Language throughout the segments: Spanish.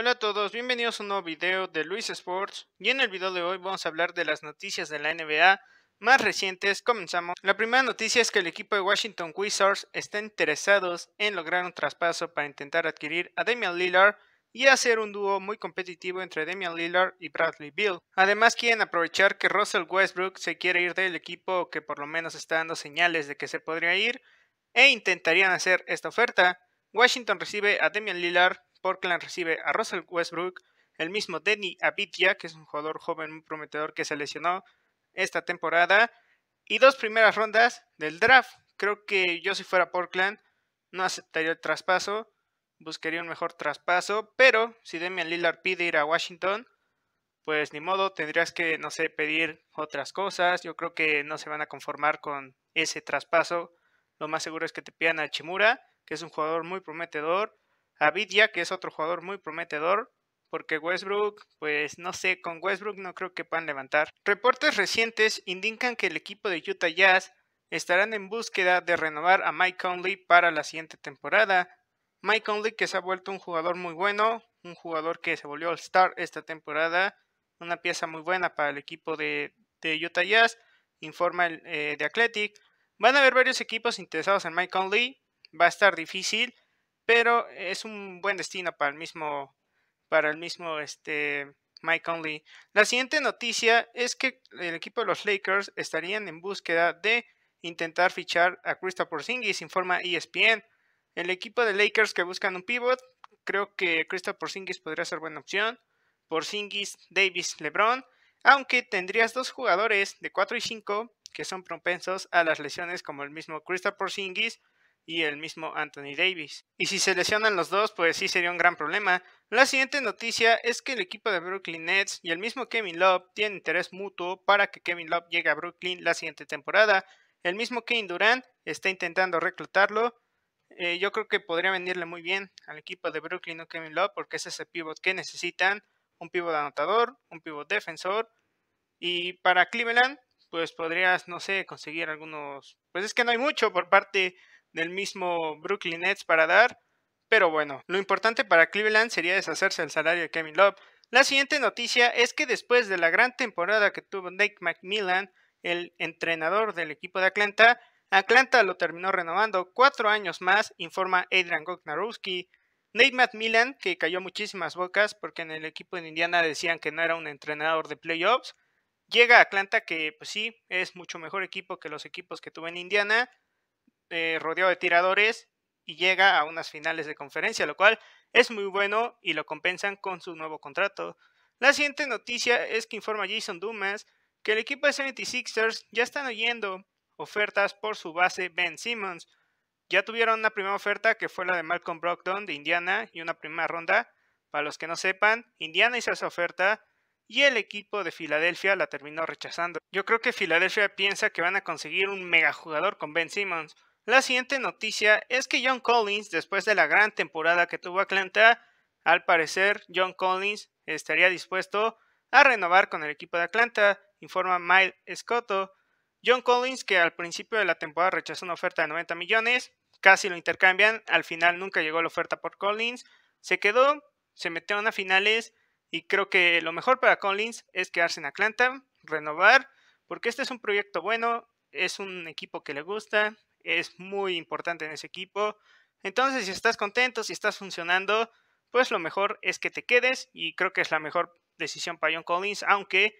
Hola a todos, bienvenidos a un nuevo video de Luis Sports y en el video de hoy vamos a hablar de las noticias de la NBA más recientes. Comenzamos. La primera noticia es que el equipo de Washington Wizards está interesados en lograr un traspaso para intentar adquirir a Damian Lillard y hacer un dúo muy competitivo entre Damian Lillard y Bradley Bill. Además quieren aprovechar que Russell Westbrook se quiere ir del equipo que por lo menos está dando señales de que se podría ir e intentarían hacer esta oferta. Washington recibe a Damian Lillard Portland recibe a Russell Westbrook, el mismo Denny Abitia, que es un jugador joven muy prometedor que se lesionó esta temporada, y dos primeras rondas del draft. Creo que yo si fuera Portland no aceptaría el traspaso, buscaría un mejor traspaso, pero si Demian Lillard pide ir a Washington, pues ni modo, tendrías que, no sé, pedir otras cosas. Yo creo que no se van a conformar con ese traspaso. Lo más seguro es que te pidan a Chimura, que es un jugador muy prometedor, Avidia, que es otro jugador muy prometedor, porque Westbrook, pues no sé, con Westbrook no creo que puedan levantar. Reportes recientes indican que el equipo de Utah Jazz estarán en búsqueda de renovar a Mike Conley para la siguiente temporada. Mike Conley que se ha vuelto un jugador muy bueno, un jugador que se volvió All-Star esta temporada, una pieza muy buena para el equipo de, Utah Jazz, informa el, de eh, Athletic. Van a haber varios equipos interesados en Mike Conley, va a estar difícil, pero es un buen destino para el mismo, para el mismo este, Mike Conley. La siguiente noticia es que el equipo de los Lakers estarían en búsqueda de intentar fichar a Christopher Porzingis, informa ESPN. El equipo de Lakers que buscan un pivot, creo que Christopher Porzingis podría ser buena opción. Por Porzingis, Davis, LeBron, aunque tendrías dos jugadores de 4 y 5 que son propensos a las lesiones como el mismo Christopher Porzingis y el mismo Anthony Davis. Y si se lesionan los dos, pues sí sería un gran problema. La siguiente noticia es que el equipo de Brooklyn Nets y el mismo Kevin Love tienen interés mutuo para que Kevin Love llegue a Brooklyn la siguiente temporada. El mismo Kane Durant está intentando reclutarlo. Eh, yo creo que podría venirle muy bien al equipo de Brooklyn o Kevin Love porque es ese pivot que necesitan. Un pivot anotador, un pivot defensor. Y para Cleveland, pues podrías, no sé, conseguir algunos... Pues es que no hay mucho por parte del mismo Brooklyn Nets para dar. Pero bueno, lo importante para Cleveland sería deshacerse del salario de Kevin Love. La siguiente noticia es que después de la gran temporada que tuvo Nate McMillan, el entrenador del equipo de Atlanta, Atlanta lo terminó renovando cuatro años más, informa Adrian Gognarowski. Nate McMillan, que cayó muchísimas bocas porque en el equipo de Indiana decían que no era un entrenador de playoffs, llega a Atlanta que pues sí, es mucho mejor equipo que los equipos que tuvo en Indiana, eh, rodeado de tiradores y llega a unas finales de conferencia, lo cual es muy bueno y lo compensan con su nuevo contrato. La siguiente noticia es que informa Jason Dumas que el equipo de 76ers ya están oyendo ofertas por su base Ben Simmons. Ya tuvieron una primera oferta que fue la de Malcolm Brogdon de Indiana y una primera ronda. Para los que no sepan, Indiana hizo esa oferta y el equipo de Filadelfia la terminó rechazando. Yo creo que Filadelfia piensa que van a conseguir un mega jugador con Ben Simmons, la siguiente noticia es que John Collins, después de la gran temporada que tuvo Atlanta, al parecer John Collins estaría dispuesto a renovar con el equipo de Atlanta, informa Miles Scotto. John Collins, que al principio de la temporada rechazó una oferta de 90 millones, casi lo intercambian, al final nunca llegó la oferta por Collins, se quedó, se metieron a finales y creo que lo mejor para Collins es quedarse en Atlanta, renovar, porque este es un proyecto bueno, es un equipo que le gusta, es muy importante en ese equipo. Entonces, si estás contento, si estás funcionando, pues lo mejor es que te quedes y creo que es la mejor decisión para John Collins, aunque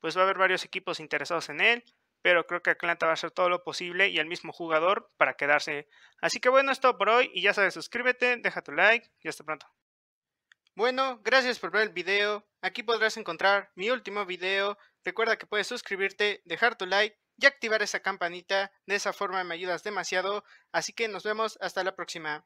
pues va a haber varios equipos interesados en él, pero creo que Atlanta va a hacer todo lo posible y el mismo jugador para quedarse. Así que bueno, es todo por hoy y ya sabes, suscríbete, deja tu like y hasta pronto. Bueno, gracias por ver el video. Aquí podrás encontrar mi último video. Recuerda que puedes suscribirte, dejar tu like y activar esa campanita. De esa forma me ayudas demasiado. Así que nos vemos hasta la próxima.